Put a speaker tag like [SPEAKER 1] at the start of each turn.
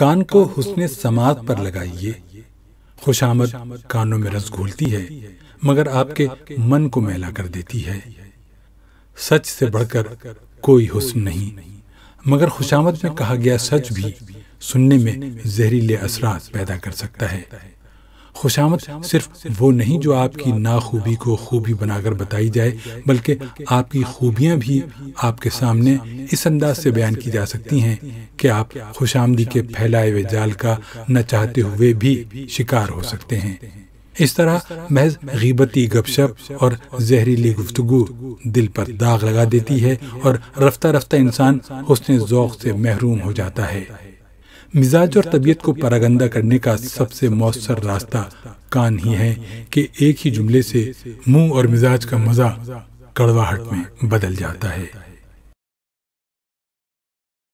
[SPEAKER 1] کان کو حسن سماعت پر لگائیے خوش آمد کانوں میں رس گھولتی ہے مگر آپ کے من کو میلا کر دیتی ہے سچ سے بڑھ کر کوئی حسن نہیں مگر خوشامد میں کہا گیا سچ بھی سننے میں زہریلے اثرات پیدا کر سکتا ہے خوش آمد صرف وہ نہیں جو آپ کی ناخوبی کو خوبی بنا کر بتائی جائے بلکہ آپ کی خوبیاں بھی آپ کے سامنے اس انداز سے بیان کی جا سکتی ہیں کہ آپ خوش آمدی کے پھیلائے ہوئے جال کا نہ چاہتے ہوئے بھی شکار ہو سکتے ہیں اس طرح محض غیبتی گپ شپ اور زہریلی گفتگو دل پر داغ لگا دیتی ہے اور رفتہ رفتہ انسان حسن ذوق سے محروم ہو جاتا ہے مزاج اور طبیعت کو پراگندہ کرنے کا سب سے مؤثر راستہ کان ہی ہے
[SPEAKER 2] کہ ایک ہی جملے سے منہ اور مزاج کا مزہ کڑواہٹ میں بدل جاتا ہے